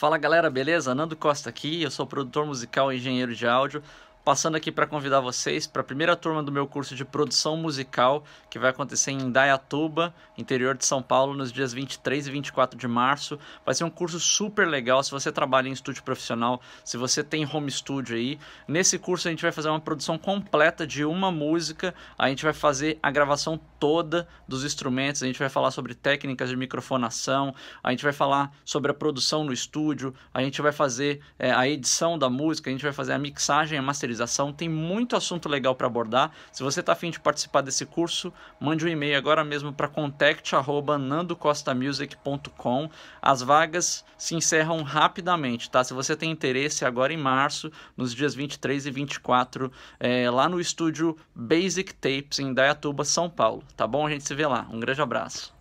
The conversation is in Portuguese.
Fala galera, beleza? Nando Costa aqui, eu sou produtor musical e engenheiro de áudio, passando aqui para convidar vocês para a primeira turma do meu curso de produção musical, que vai acontecer em Dayatuba, interior de São Paulo, nos dias 23 e 24 de março. Vai ser um curso super legal se você trabalha em estúdio profissional, se você tem home studio aí. Nesse curso a gente vai fazer uma produção completa de uma música, a gente vai fazer a gravação toda dos instrumentos, a gente vai falar sobre técnicas de microfonação, a gente vai falar sobre a produção no estúdio, a gente vai fazer é, a edição da música, a gente vai fazer a mixagem, a masterização, tem muito assunto legal para abordar. Se você está afim de participar desse curso, mande um e-mail agora mesmo para contact@nandocostamusic.com. As vagas se encerram rapidamente, tá? Se você tem interesse agora em março, nos dias 23 e 24, é, lá no estúdio Basic Tapes em Dayatuba, São Paulo tá bom? A gente se vê lá. Um grande abraço.